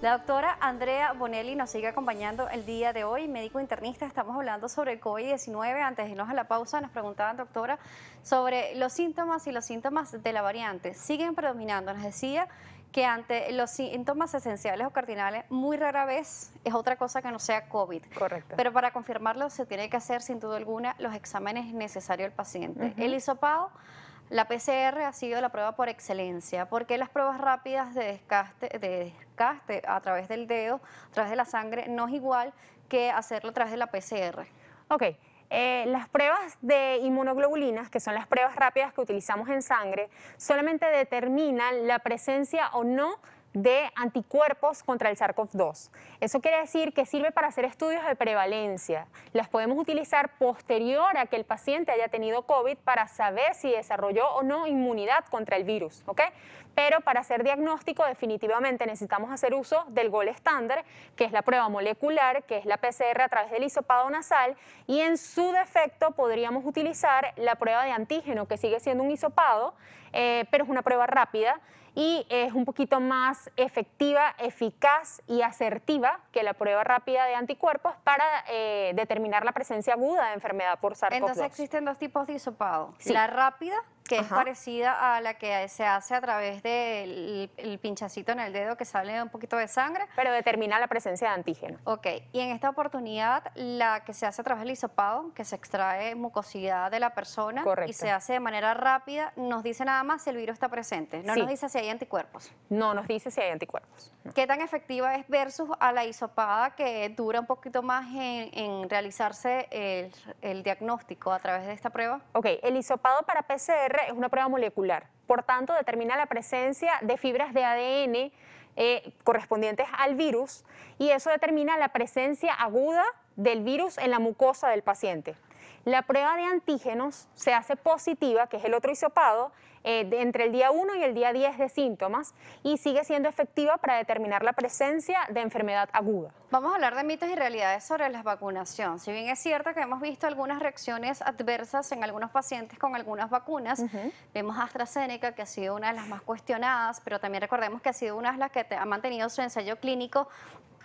La doctora Andrea Bonelli nos sigue acompañando el día de hoy, médico internista. Estamos hablando sobre el COVID-19. Antes de irnos a la pausa, nos preguntaban, doctora, sobre los síntomas y los síntomas de la variante. ¿Siguen predominando? Nos decía que ante los síntomas esenciales o cardinales, muy rara vez es otra cosa que no sea COVID. Correcto. Pero para confirmarlo se tiene que hacer, sin duda alguna, los exámenes necesarios al paciente. El hisopado la PCR ha sido la prueba por excelencia, porque las pruebas rápidas de desgaste, de a través del dedo, a través de la sangre, no es igual que hacerlo a través de la PCR. Ok. Eh, las pruebas de inmunoglobulinas, que son las pruebas rápidas que utilizamos en sangre, solamente determinan la presencia o no de anticuerpos contra el SARS-CoV-2. Eso quiere decir que sirve para hacer estudios de prevalencia. Las podemos utilizar posterior a que el paciente haya tenido COVID para saber si desarrolló o no inmunidad contra el virus, Pero para hacer diagnóstico definitivamente necesitamos hacer uso del gol estándar, que es la prueba molecular, que es la PCR a través del hisopado nasal, y en su defecto podríamos utilizar la prueba de antígeno, que sigue siendo un hisopado, eh, pero es una prueba rápida y es un poquito más efectiva, eficaz y asertiva que la prueba rápida de anticuerpos para eh, determinar la presencia aguda de enfermedad por SARS-CoV-2. Entonces existen dos tipos de hisopado, la rápida que es parecida a la que se hace a través del pinchacito en el dedo que sale un poquito de sangre. Pero determina la presencia de antígeno. Ok, y en esta oportunidad la que se hace a través del hisopado, que se extrae mucosidad de la persona y se hace de manera rápida, nos dice nada más si el virus está presente, no nos dice si hay anticuerpos. No nos dice si hay anticuerpos. ¿Qué tan efectiva es versus a la hisopada que dura un poquito más en, realizarse el, el diagnóstico a través de esta prueba? Ok, el hisopado para PCR es una prueba molecular. Por tanto, determina la presencia de fibras de ADN eh, correspondientes al virus y eso determina la presencia aguda del virus en la mucosa del paciente. La prueba de antígenos se hace positiva, que es el otro hisopado, eh, entre el día 1 y el día 10 de síntomas y sigue siendo efectiva para determinar la presencia de enfermedad aguda. Vamos a hablar de mitos y realidades sobre las vacunación. Si bien es cierto que hemos visto algunas reacciones adversas en algunos pacientes con algunas vacunas, vemos AstraZeneca que ha sido una de las más cuestionadas, pero también recordemos que ha sido una de las que ha mantenido su ensayo clínico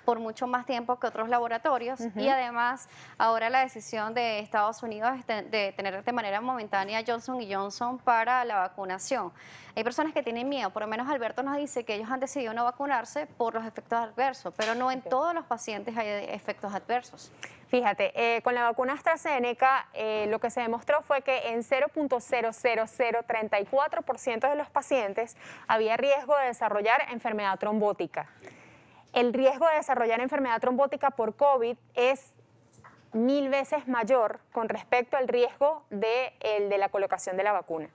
por mucho más tiempo que otros laboratorios y además ahora la decisión de Estados Unidos de tener de manera momentánea Johnson y Johnson para la vacunación. Hay personas que tienen miedo, por lo menos Alberto nos dice que ellos han decidido no vacunarse por los efectos adversos, pero no en todos los pacientes hay efectos adversos. Fíjate, eh, con la vacuna AstraZeneca eh, lo que se demostró fue que en 0.00034% de los pacientes había riesgo de desarrollar enfermedad trombótica el riesgo de desarrollar enfermedad trombótica por COVID es mil veces mayor con respecto al riesgo de, la colocación de la vacuna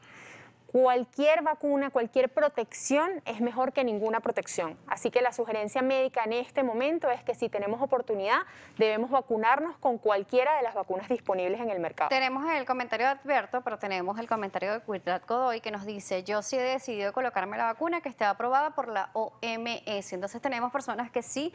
cualquier vacuna, cualquier protección es mejor que ninguna protección. Así que la sugerencia médica en este momento es que si tenemos oportunidad, debemos vacunarnos con cualquiera de las vacunas disponibles en el mercado. Tenemos el comentario de Adberto, pero tenemos el comentario de Cuidad Godoy que nos dice, yo sí he decidido colocarme la vacuna que está aprobada por la OMS. Entonces tenemos personas que sí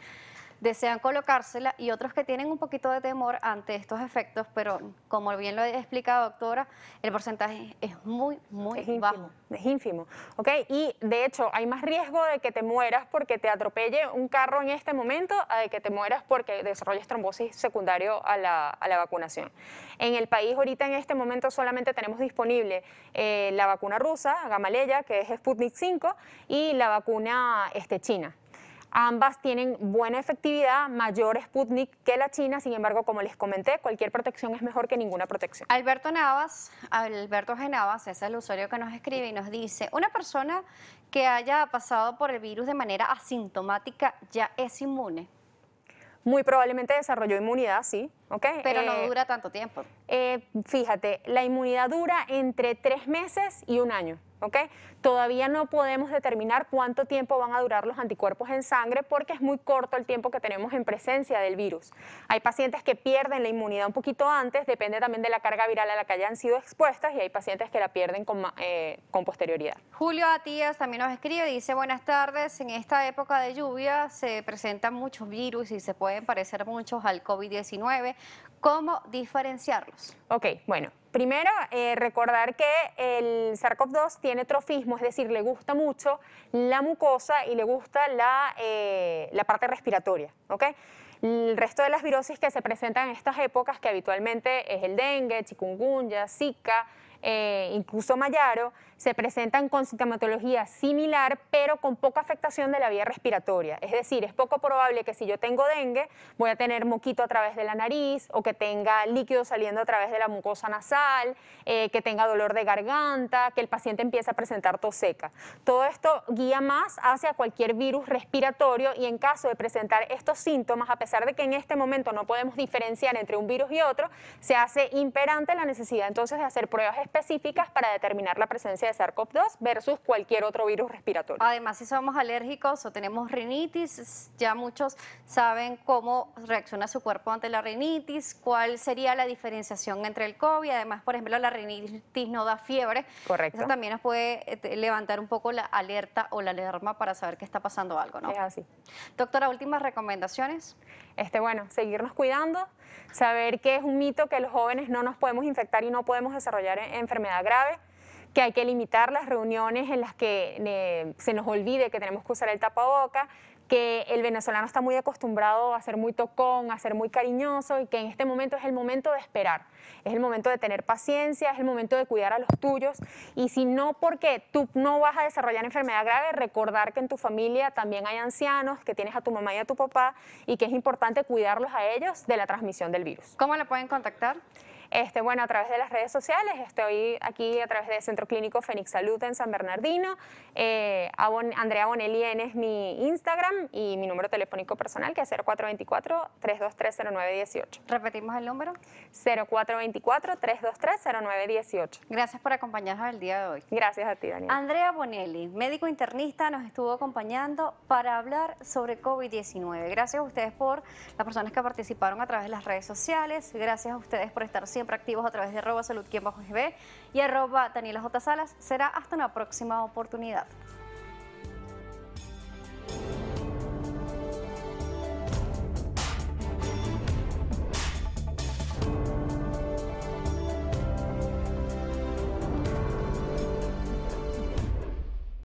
desean colocársela y otros que tienen un poquito de temor ante estos efectos, pero como bien lo he explicado, doctora, el porcentaje es muy, muy bajo. es ínfimo. Ok, y de hecho hay más riesgo de que te mueras porque te atropelle un carro en este momento a de que te mueras porque desarrolles trombosis secundario a la, a la vacunación. En el país ahorita en este momento solamente tenemos disponible eh, la vacuna rusa, Gamaleya, que es Sputnik 5, y la vacuna este, china. Ambas tienen buena efectividad, mayor Sputnik que la China, sin embargo, como les comenté, cualquier protección es mejor que ninguna protección. Alberto Navas, Alberto G. es el usuario que nos escribe y nos dice, una persona que haya pasado por el virus de manera asintomática ya es inmune. Muy probablemente desarrolló inmunidad, sí. Pero no eh, dura tanto tiempo. Eh, fíjate, la inmunidad dura entre tres meses y un año. ¿okay? Todavía no podemos determinar cuánto tiempo van a durar los anticuerpos en sangre porque es muy corto el tiempo que tenemos en presencia del virus. Hay pacientes que pierden la inmunidad un poquito antes, depende también de la carga viral a la que hayan sido expuestas y hay pacientes que la pierden con, eh, con posterioridad. Julio Atías también nos escribe, y dice buenas tardes, en esta época de lluvia se presentan muchos virus y se pueden parecer muchos al COVID-19 cómo diferenciarlos. Ok, bueno, Primero, eh, recordar que el SARS-CoV-2 tiene trofismo, es decir, le gusta mucho la mucosa y le gusta la, eh, parte respiratoria. El resto de las virosis que se presentan en estas épocas, que habitualmente es el dengue, chikungunya, zika, eh, incluso Mayaro, se presentan con sintomatología similar, pero con poca afectación de la vía respiratoria. Es decir, es poco probable que si yo tengo dengue, voy a tener moquito a través de la nariz o que tenga líquido saliendo a través de la mucosa nasal, eh, que tenga dolor de garganta, que el paciente empiece a presentar tos seca. Todo esto guía más hacia cualquier virus respiratorio y en caso de presentar estos síntomas, a pesar de que en este momento no podemos diferenciar entre un virus y otro, se hace imperante la necesidad entonces de hacer pruebas específicas específicas para determinar la presencia de SARS-CoV-2 versus cualquier otro virus respiratorio. Además, si somos alérgicos o tenemos rinitis, ya muchos saben cómo reacciona su cuerpo ante la rinitis, cuál sería la diferenciación entre el COVID. Además, por ejemplo, la rinitis no da fiebre. Correcto. Eso también nos puede eh, levantar un poco la alerta o la alarma para saber que está pasando algo, ¿no? Es así. Doctora, últimas recomendaciones. Este, bueno, seguirnos cuidando, saber que es un mito que los jóvenes no nos podemos infectar y no podemos desarrollar e-, enfermedad grave, que hay que limitar las reuniones en las que eh, se nos olvide que tenemos que usar el tapaboca, que el venezolano está muy acostumbrado a ser muy tocón, a ser muy cariñoso y que en este momento es el momento de esperar, es el momento de tener paciencia, es el momento de cuidar a los tuyos y si no porque tú no vas a desarrollar enfermedad grave, recordar que en tu familia también hay ancianos, que tienes a tu mamá y a tu papá y que es importante cuidarlos a ellos de la transmisión del virus. ¿Cómo le pueden contactar? Este, bueno, a través de las redes sociales, estoy aquí a través del Centro Clínico Fénix Salud en San Bernardino. Eh, Andrea Bonelli es mi Instagram y mi número telefónico personal que es 0424 323 0918 Repetimos el número. 0424 323 0918 Gracias por acompañarnos el día de hoy. Gracias a ti, Daniel. Andrea Bonelli, médico internista, nos estuvo acompañando para hablar sobre COVID-19. Gracias a ustedes por las personas que participaron a través de las redes sociales. Gracias a ustedes por estar siempre activos a través de arroba salud y arroba Daniela J. Salas. Será hasta una próxima oportunidad.